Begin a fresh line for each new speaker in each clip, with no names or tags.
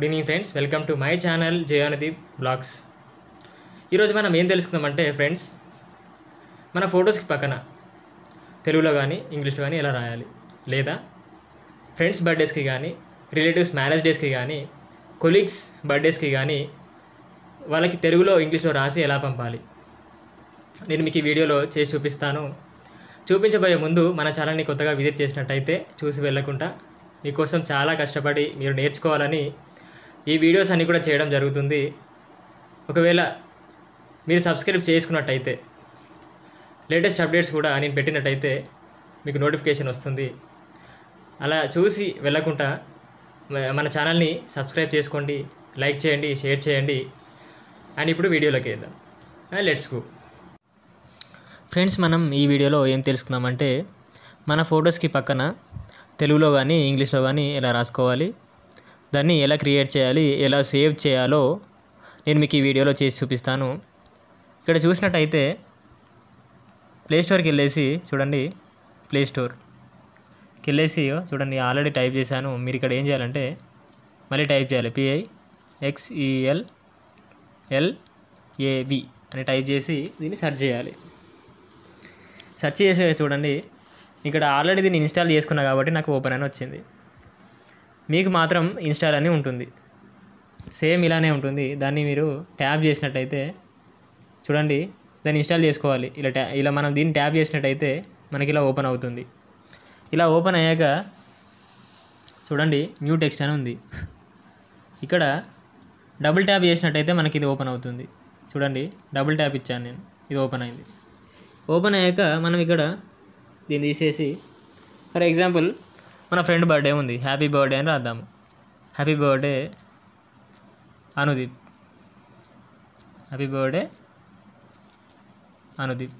good evening friends welcome to my channel Jayanadi blogs ఈరోజు మనం ఏం తెలుసుకుందామంటే ఫ్రెండ్స్ మన ఫొటోస్కి పక్కన తెలుగులో కానీ ఇంగ్లీష్లో కానీ ఎలా రాయాలి లేదా ఫ్రెండ్స్ బర్త్డేస్కి కానీ రిలేటివ్స్ మ్యారేజ్ డేస్కి కానీ కొలీగ్స్ బర్త్డేస్కి కానీ వాళ్ళకి తెలుగులో ఇంగ్లీష్లో రాసి ఎలా పంపాలి నేను మీకు ఈ వీడియోలో చేసి చూపిస్తాను చూపించబోయే ముందు మన ఛానల్ని కొత్తగా విజిట్ చేసినట్టయితే చూసి వెళ్ళకుండా మీకోసం చాలా కష్టపడి మీరు నేర్చుకోవాలని ఈ వీడియోస్ అన్నీ కూడా చేయడం జరుగుతుంది ఒకవేళ మీరు సబ్స్క్రైబ్ చేసుకున్నట్టయితే లేటెస్ట్ అప్డేట్స్ కూడా నేను పెట్టినట్టయితే మీకు నోటిఫికేషన్ వస్తుంది అలా చూసి వెళ్ళకుండా మన ఛానల్ని సబ్స్క్రైబ్ చేసుకోండి లైక్ చేయండి షేర్ చేయండి అండ్ ఇప్పుడు వీడియోలోకి వెళ్దాం లెట్స్ గో ఫ్రెండ్స్ మనం ఈ వీడియోలో ఏం తెలుసుకుందామంటే మన ఫొటోస్కి పక్కన తెలుగులో కానీ ఇంగ్లీష్లో కానీ ఇలా రాసుకోవాలి దాన్ని ఎలా క్రియేట్ చేయాలి ఎలా సేవ్ చేయాలో నేను మీకు ఈ వీడియోలో చేసి చూపిస్తాను ఇక్కడ చూసినట్టయితే ప్లేస్టోర్కి వెళ్ళేసి చూడండి ప్లేస్టోర్కి వెళ్ళేసి చూడండి ఆల్రెడీ టైప్ చేశాను మీరు ఇక్కడ ఏం చేయాలంటే మళ్ళీ టైప్ చేయాలి పిఐ ఎక్స్ఈఎల్ ఎల్ఏవి అని టైప్ చేసి దీన్ని సెర్చ్ చేయాలి సెర్చ్ చేసే చూడండి ఇక్కడ ఆల్రెడీ దీన్ని ఇన్స్టాల్ చేసుకున్నా కాబట్టి నాకు ఓపెన్ అని వచ్చింది మీకు మాత్రం ఇన్స్టాల్ అని ఉంటుంది సేమ్ ఇలానే ఉంటుంది దాన్ని మీరు ట్యాప్ చేసినట్టయితే చూడండి దాన్ని ఇన్స్టాల్ చేసుకోవాలి ఇలా ట్యా ఇలా మనం దీన్ని ట్యాప్ చేసినట్టయితే మనకి ఇలా ఓపెన్ అవుతుంది ఇలా ఓపెన్ అయ్యాక చూడండి న్యూ టెక్స్ట్ అని ఉంది ఇక్కడ డబుల్ ట్యాప్ చేసినట్టయితే మనకి ఇది ఓపెన్ అవుతుంది చూడండి డబుల్ ట్యాప్ ఇచ్చాను నేను ఇది ఓపెన్ అయింది ఓపెన్ అయ్యాక మనం ఇక్కడ దీన్ని తీసేసి ఫర్ ఎగ్జాంపుల్ మన ఫ్రెండ్ బర్త్డే ఉంది హ్యాపీ బర్త్డే అని రాద్దాము happy birthday Anudeep happy birthday Anudeep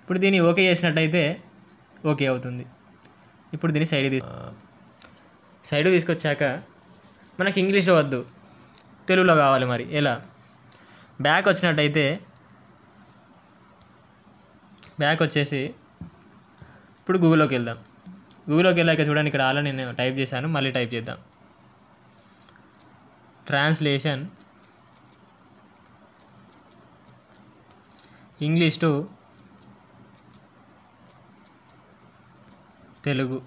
ఇప్పుడు దీన్ని ఓకే చేసినట్టయితే ఓకే అవుతుంది ఇప్పుడు దీన్ని సైడ్ తీసు సైడ్ తీసుకొచ్చాక మనకి ఇంగ్లీష్లో వద్దు తెలుగులో కావాలి మరి ఎలా బ్యాక్ వచ్చినట్టయితే బ్యాక్ వచ్చేసి ఇప్పుడు గూగుల్లోకి వెళ్దాం గూగుల్లోకి వెళ్ళాక చూడండి ఇక్కడ ఆల్రెడీ నేను టైప్ చేశాను మళ్ళీ టైప్ చేద్దాం translation English to Telugu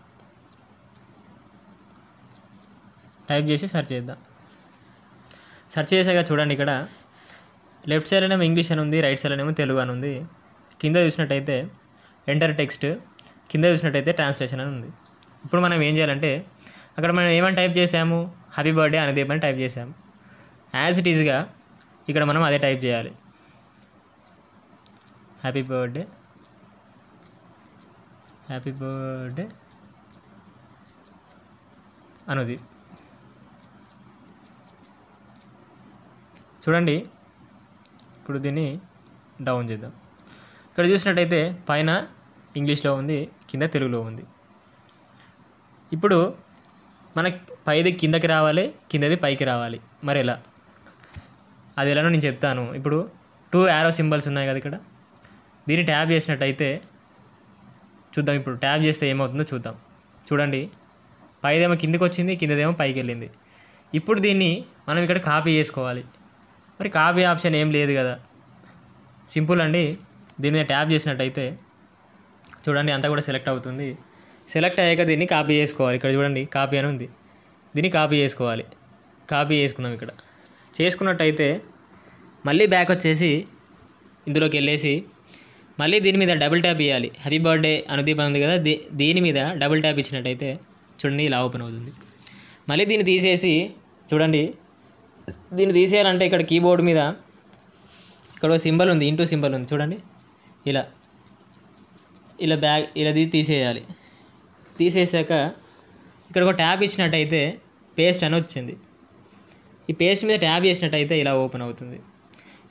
type చేసి సెర్చ్ చేద్దాం సెర్చ్ చేసాక చూడండి ఇక్కడ లెఫ్ట్ సైడ్ ఏమో ఇంగ్లీష్ అని ఉంది రైట్ సైడ్ ఏమో తెలుగు అని ఉంది కింద చూసినట్టయితే ఎంటర్ టెక్స్ట్ కింద చూసినట్టయితే ట్రాన్స్లేషన్ అని ఉంది ఇప్పుడు మనం ఏం చేయాలంటే అక్కడ మనం ఏమని టైప్ చేసాము హ్యాపీ బర్త్డే అనదీప్ అని టైప్ చేసాము యాజ్ ఇట్ ఈజ్గా ఇక్కడ మనం అదే టైప్ చేయాలి హ్యాపీ బర్త్డే హ్యాపీ బర్త్డే అనుది చూడండి ఇప్పుడు దీన్ని డౌన్ చేద్దాం ఇక్కడ చూసినట్టయితే పైన ఇంగ్లీష్లో ఉంది కింద తెలుగులో ఉంది ఇప్పుడు మన పైది కిందకి రావాలి కిందది పైకి రావాలి మరి ఎలా అది ఎలానో నేను చెప్తాను ఇప్పుడు టూ యారో సింబల్స్ ఉన్నాయి కదా ఇక్కడ దీన్ని ట్యాప్ చేసినట్టయితే చూద్దాం ఇప్పుడు ట్యాప్ చేస్తే ఏమవుతుందో చూద్దాం చూడండి పైదేమో కిందకి వచ్చింది కిందదేమో పైకి వెళ్ళింది ఇప్పుడు దీన్ని మనం ఇక్కడ కాపీ చేసుకోవాలి మరి కాపీ ఆప్షన్ ఏం లేదు కదా సింపుల్ అండి దీని మీద ట్యాప్ చేసినట్టయితే చూడండి అంతా కూడా సెలెక్ట్ అవుతుంది సెలెక్ట్ అయ్యాక దీన్ని కాపీ చేసుకోవాలి ఇక్కడ చూడండి కాపీ అని ఉంది దీన్ని కాపీ చేసుకోవాలి కాపీ చేసుకున్నాం ఇక్కడ చేసుకున్నట్టయితే మళ్ళీ బ్యాక్ వచ్చేసి ఇందులోకి వెళ్ళేసి మళ్ళీ దీని మీద డబుల్ ట్యాప్ ఇవ్వాలి హ్యాపీ బర్త్డే అనుదీప్ ఉంది కదా దీని మీద డబుల్ ట్యాప్ ఇచ్చినట్టయితే చూడండి ఇలా ఓపెన్ అవుతుంది మళ్ళీ దీన్ని తీసేసి చూడండి దీన్ని తీసేయాలంటే ఇక్కడ కీబోర్డ్ మీద ఇక్కడ సింబల్ ఉంది ఇంటూ సింబల్ ఉంది చూడండి ఇలా ఇలా బ్యాగ్ ఇలాది తీసేయాలి తీసేసాక ఇక్కడ ఒక ట్యాబ్ ఇచ్చినట్టయితే పేస్ట్ అని వచ్చింది ఈ పేస్ట్ మీద ట్యాబ్ చేసినట్టయితే ఇలా ఓపెన్ అవుతుంది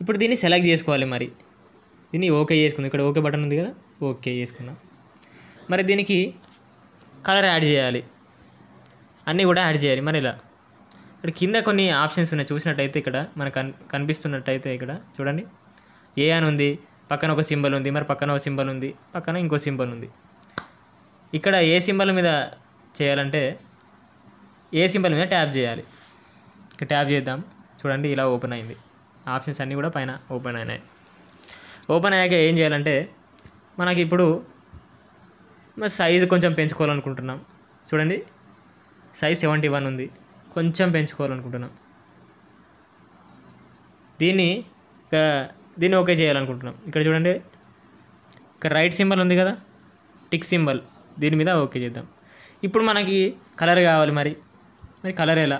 ఇప్పుడు దీన్ని సెలెక్ట్ చేసుకోవాలి మరి దీన్ని ఓకే చేసుకుంది ఇక్కడ ఓకే బటన్ ఉంది కదా ఓకే చేసుకున్నాం మరి దీనికి కలర్ యాడ్ చేయాలి అన్నీ కూడా యాడ్ చేయాలి మరి ఇలా ఇక్కడ కింద కొన్ని ఆప్షన్స్ ఉన్నాయి చూసినట్టయితే ఇక్కడ మనకు కన్ కనిపిస్తున్నట్టయితే ఇక్కడ చూడండి ఏ అని ఉంది పక్కన ఒక సింబల్ ఉంది మరి పక్కన ఒక సింబల్ ఉంది పక్కన ఇంకో సింబల్ ఉంది ఇక్కడ ఏ సింబల్ మీద చేయాలంటే ఏ సింబల్ మీద ట్యాప్ చేయాలి ట్యాప్ చేద్దాం చూడండి ఇలా ఓపెన్ అయింది ఆప్షన్స్ అన్నీ కూడా పైన ఓపెన్ అయినాయి ఓపెన్ అయ్యాక ఏం చేయాలంటే మనకి ఇప్పుడు సైజు కొంచెం పెంచుకోవాలనుకుంటున్నాం చూడండి సైజ్ సెవెంటీ వన్ ఉంది కొంచెం పెంచుకోవాలనుకుంటున్నాం దీన్ని దీన్ని ఓకే చేయాలనుకుంటున్నాం ఇక్కడ చూడండి ఇక్కడ రైట్ సింబల్ ఉంది కదా టిక్ సింబల్ దీని మీద ఓకే చేద్దాం ఇప్పుడు మనకి కలర్ కావాలి మరి మరి కలర్ ఎలా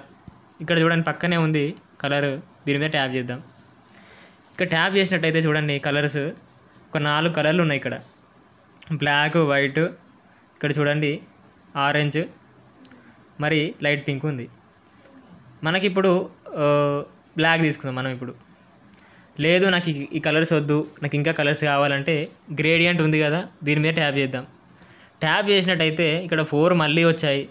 ఇక్కడ చూడండి పక్కనే ఉంది కలర్ దీని మీద ట్యాప్ చేద్దాం ఇక్కడ ట్యాప్ చేసినట్టయితే చూడండి కలర్స్ ఒక నాలుగు కలర్లు ఉన్నాయి ఇక్కడ బ్లాక్ వైట్ ఇక్కడ చూడండి ఆరెంజ్ మరి లైట్ పింక్ ఉంది మనకిప్పుడు బ్లాక్ uh, తీసుకుందాం మనం ఇప్పుడు లేదు నాకు ఈ కలర్స్ వద్దు నాకు ఇంకా కలర్స్ కావాలంటే గ్రేడియంట్ ఉంది కదా దీని మీద ట్యాప్ చేద్దాం ట్యాప్ చేసినట్టయితే ఇక్కడ ఫోర్ మళ్ళీ వచ్చాయి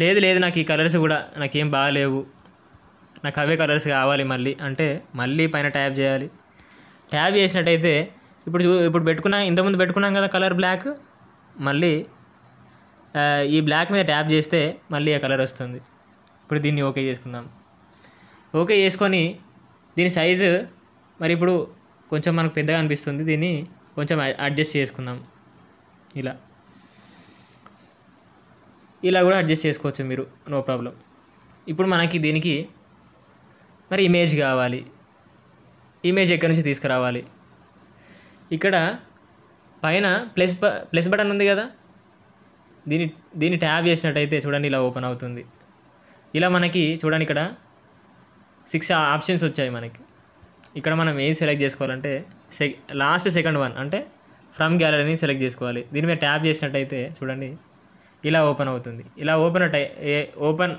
లేదు లేదు నాకు ఈ కలర్స్ కూడా నాకేం బాగాలేవు నాకు అవే కలర్స్ కావాలి మళ్ళీ అంటే మళ్ళీ పైన ట్యాప్ చేయాలి ట్యాప్ చేసినట్టయితే ఇప్పుడు ఇప్పుడు పెట్టుకున్నా ఇంతకుముందు పెట్టుకున్నాం కదా కలర్ బ్లాక్ మళ్ళీ ఈ బ్లాక్ మీద ట్యాప్ చేస్తే మళ్ళీ ఆ కలర్ వస్తుంది ఇప్పుడు దీన్ని ఓకే చేసుకుందాం ఓకే చేసుకొని దీని సైజు మరి ఇప్పుడు కొంచెం మనకు పెద్దగా అనిపిస్తుంది దీన్ని కొంచెం అడ్జస్ట్ చేసుకుందాం ఇలా ఇలా కూడా అడ్జస్ట్ చేసుకోవచ్చు మీరు నో ప్రాబ్లం ఇప్పుడు మనకి దీనికి మరి ఇమేజ్ కావాలి ఇమేజ్ ఎక్కడి నుంచి తీసుకురావాలి ఇక్కడ పైన ప్లస్ ప్లస్ బటన్ ఉంది కదా దీని దీన్ని ట్యాబ్ చేసినట్టయితే చూడండి ఇలా ఓపెన్ అవుతుంది ఇలా మనకి చూడండి ఇక్కడ సిక్స్ ఆప్షన్స్ వచ్చాయి మనకి ఇక్కడ మనం ఏది సెలెక్ట్ చేసుకోవాలంటే సె లాస్ట్ సెకండ్ వన్ అంటే ఫ్రమ్ గ్యాలరీని సెలెక్ట్ చేసుకోవాలి దీని మీద ట్యాప్ చేసినట్టయితే చూడండి ఇలా ఓపెన్ అవుతుంది ఇలా ఓపెన్ ఓపెన్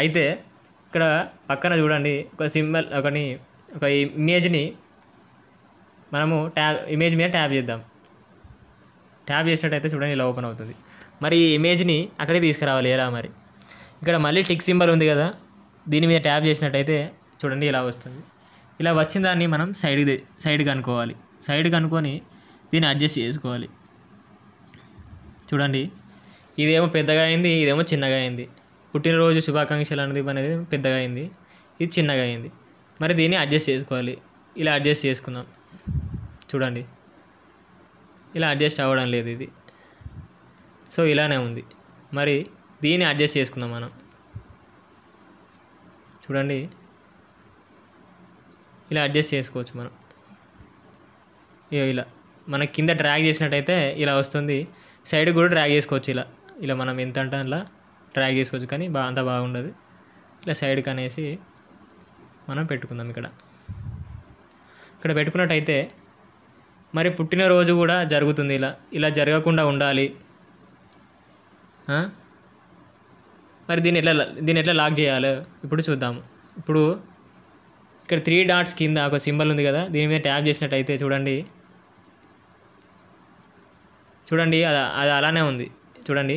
అయితే ఇక్కడ పక్కన చూడండి ఒక సింబల్ ఒకని ఒక ఇమేజ్ని మనము ట్యాబ్ ఇమేజ్ మీద ట్యాప్ చేద్దాం ట్యాప్ చేసినట్టయితే చూడండి ఇలా ఓపెన్ అవుతుంది మరి ఈ ఇమేజ్ని అక్కడికి తీసుకురావాలి ఎలా మరి ఇక్కడ మళ్ళీ టిక్ సింబల్ ఉంది కదా దీని మీద ట్యాప్ చేసినట్టయితే చూడండి ఇలా వస్తుంది ఇలా వచ్చిన దాన్ని మనం సైడ్ సైడ్ అనుకోవాలి సైడ్ అనుకొని దీన్ని అడ్జస్ట్ చేసుకోవాలి చూడండి ఇదేమో పెద్దగా అయింది ఇదేమో చిన్నగా అయింది పుట్టినరోజు శుభాకాంక్షలు అనేది అనేది పెద్దగా అయింది ఇది చిన్నగా అయింది మరి దీన్ని అడ్జస్ట్ చేసుకోవాలి ఇలా అడ్జస్ట్ చేసుకుందాం చూడండి ఇలా అడ్జస్ట్ అవ్వడం లేదు ఇది సో ఇలానే ఉంది మరి దీన్ని అడ్జస్ట్ చేసుకుందాం మనం చూడండి ఇలా అడ్జస్ట్ చేసుకోవచ్చు మనం ఇలా మన కింద డ్రాగ్ చేసినట్టయితే ఇలా వస్తుంది సైడ్ కూడా డ్రాగ్ చేసుకోవచ్చు ఇలా ఇలా మనం ఎంత అంటే అలా డ్రాగ్ చేసుకోవచ్చు కానీ బా అంత బాగుండదు ఇలా సైడ్కి అనేసి మనం పెట్టుకుందాం ఇక్కడ ఇక్కడ పెట్టుకున్నట్టయితే మరి పుట్టినరోజు కూడా జరుగుతుంది ఇలా ఇలా జరగకుండా ఉండాలి మరి దీన్ని ఎట్లా దీన్ని ఎట్లా లాక్ చేయాలి ఇప్పుడు చూద్దాము ఇప్పుడు ఇక్కడ త్రీ డాట్స్ కింద ఒక సింబల్ ఉంది కదా దీని మీద ట్యాప్ చేసినట్టయితే చూడండి చూడండి అది అది అలానే ఉంది చూడండి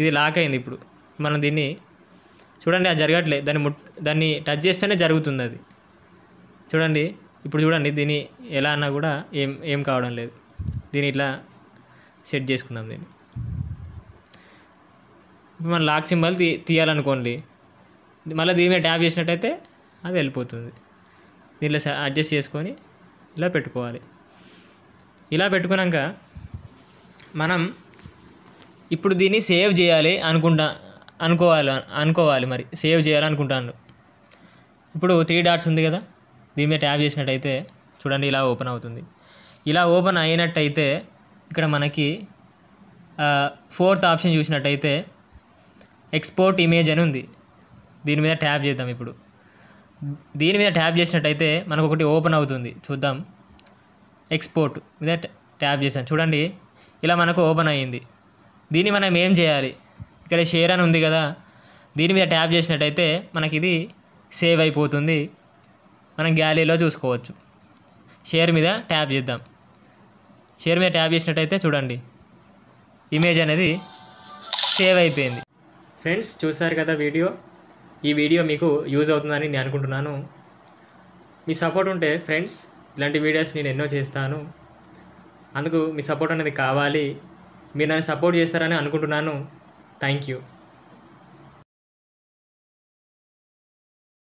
ఇది లాక్ అయింది ఇప్పుడు మనం దీన్ని చూడండి అది జరగట్లేదు దాన్ని ముట్ దాన్ని టచ్ చేస్తేనే జరుగుతుంది అది చూడండి ఇప్పుడు చూడండి దీన్ని ఎలా అన్నా కూడా ఏం ఏం కావడం లేదు దీన్ని ఇట్లా సెట్ చేసుకుందాం దీన్ని మనం లాక్ సింబల్ తీ తీయాలనుకోండి మళ్ళీ దీని మీద ట్యాప్ చేసినట్టయితే అది వెళ్ళిపోతుంది దీనిలో అడ్జస్ట్ చేసుకొని ఇలా పెట్టుకోవాలి ఇలా పెట్టుకున్నాక మనం ఇప్పుడు దీన్ని సేవ్ చేయాలి అనుకుంటా అనుకోవాలి అనుకోవాలి మరి సేవ్ చేయాలనుకుంటాను ఇప్పుడు త్రీ డాట్స్ ఉంది కదా దీని మీద ట్యాప్ చేసినట్టయితే చూడండి ఇలా ఓపెన్ అవుతుంది ఇలా ఓపెన్ అయినట్టయితే ఇక్కడ మనకి ఫోర్త్ ఆప్షన్ చూసినట్టయితే ఎక్స్పోర్ట్ ఇమేజ్ అని ఉంది దీని మీద ట్యాప్ చేద్దాం ఇప్పుడు దీని మీద ట్యాప్ చేసినట్టయితే మనకు ఒకటి ఓపెన్ అవుతుంది చూద్దాం ఎక్స్పోర్ట్ మీద ట్యాప్ చేసాం చూడండి ఇలా మనకు ఓపెన్ అయ్యింది దీన్ని మనం ఏం చేయాలి ఇక్కడ షేర్ అని ఉంది కదా దీని మీద ట్యాప్ చేసినట్టయితే మనకి ఇది సేవ్ అయిపోతుంది మనం గ్యాలరీలో చూసుకోవచ్చు షేర్ మీద ట్యాప్ చేద్దాం షేర్ మీద ట్యాప్ చేసినట్టయితే చూడండి ఇమేజ్ అనేది సేవ్ అయిపోయింది ఫ్రెండ్స్ చూశారు కదా వీడియో ఈ వీడియో మీకు యూజ్ అవుతుందని నేను అనుకుంటున్నాను మీ సపోర్ట్ ఉంటే ఫ్రెండ్స్ ఇలాంటి వీడియోస్ నేను ఎన్నో చేస్తాను అందుకు మీ సపోర్ట్ అనేది కావాలి మీరు నన్ను సపోర్ట్ చేస్తారని అనుకుంటున్నాను థ్యాంక్ యూ